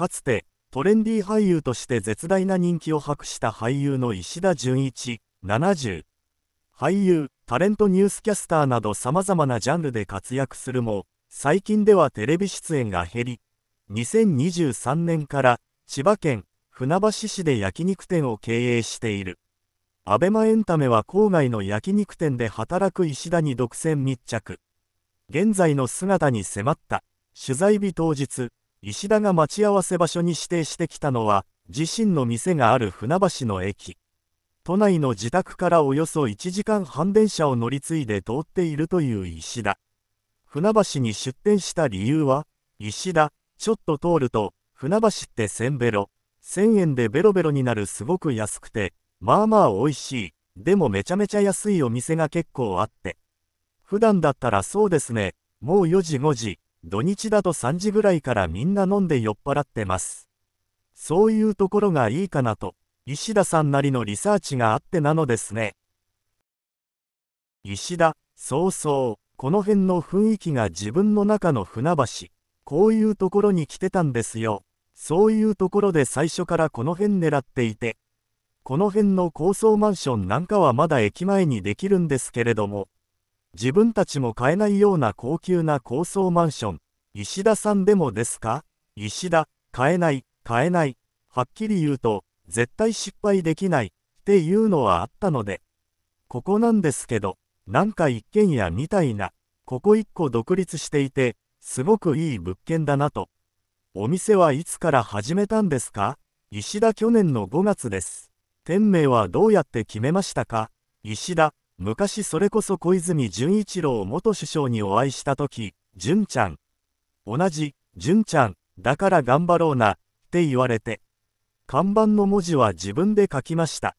かつてトレンディ俳優として絶大な人気を博した俳優の石田純一70俳優タレントニュースキャスターなどさまざまなジャンルで活躍するも最近ではテレビ出演が減り2023年から千葉県船橋市で焼肉店を経営している abema エンタメは郊外の焼肉店で働く石田に独占密着現在の姿に迫った取材日当日石田が待ち合わせ場所に指定してきたのは、自身の店がある船橋の駅。都内の自宅からおよそ1時間半電車を乗り継いで通っているという石田。船橋に出店した理由は、石田、ちょっと通ると、船橋って1000ベロ、1000円でベロベロになるすごく安くて、まあまあ美味しい、でもめちゃめちゃ安いお店が結構あって。普段だったらそうですね、もう4時5時、土日だと3時ぐらいからみんな飲んで酔っ払ってます。そういうところがいいかなと、石田さんなりのリサーチがあってなのですね。石田、そうそう、この辺の雰囲気が自分の中の船橋、こういうところに来てたんですよ。そういうところで最初からこの辺狙っていて、この辺の高層マンションなんかはまだ駅前にできるんですけれども、自分たちも買えないような高級な高層マンション、石田さんでもですか石田、買えない、買えない、はっきり言うと、絶対失敗できない、っていうのはあったので、ここなんですけど、なんか一軒家みたいな、ここ一個独立していて、すごくいい物件だなと。お店はいつから始めたんですか石田去年の5月です。店名はどうやって決めましたか石田、昔それこそ小泉純一郎元首相にお会いした時、純ちゃん、同じ、純ちゃん、だから頑張ろうな、って言われて、看板の文字は自分で書きました。